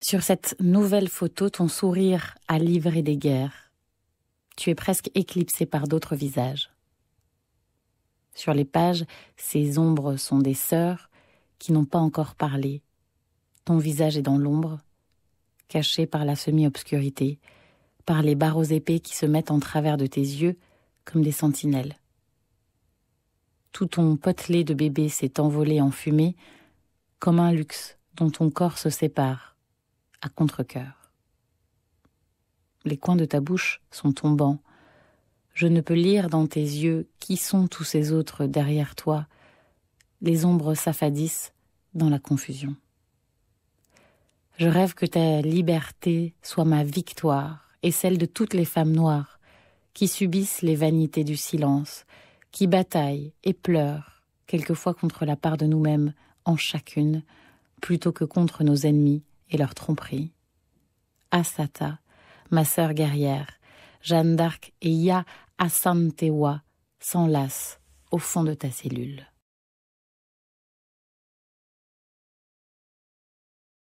Sur cette nouvelle photo, ton sourire a livré des guerres. Tu es presque éclipsé par d'autres visages. Sur les pages, ces ombres sont des sœurs qui n'ont pas encore parlé. Ton visage est dans l'ombre, caché par la semi-obscurité, par les barreaux épais qui se mettent en travers de tes yeux comme des sentinelles. Tout ton potelé de bébé s'est envolé en fumée comme un luxe dont ton corps se sépare à contre Les coins de ta bouche sont tombants. Je ne peux lire dans tes yeux qui sont tous ces autres derrière toi. Les ombres s'affadissent dans la confusion. Je rêve que ta liberté soit ma victoire et celle de toutes les femmes noires qui subissent les vanités du silence, qui bataillent et pleurent, quelquefois contre la part de nous-mêmes en chacune, plutôt que contre nos ennemis, et leur tromperie. Asata, ma sœur guerrière, Jeanne d'Arc et Ya Asantewa s'enlacent au fond de ta cellule.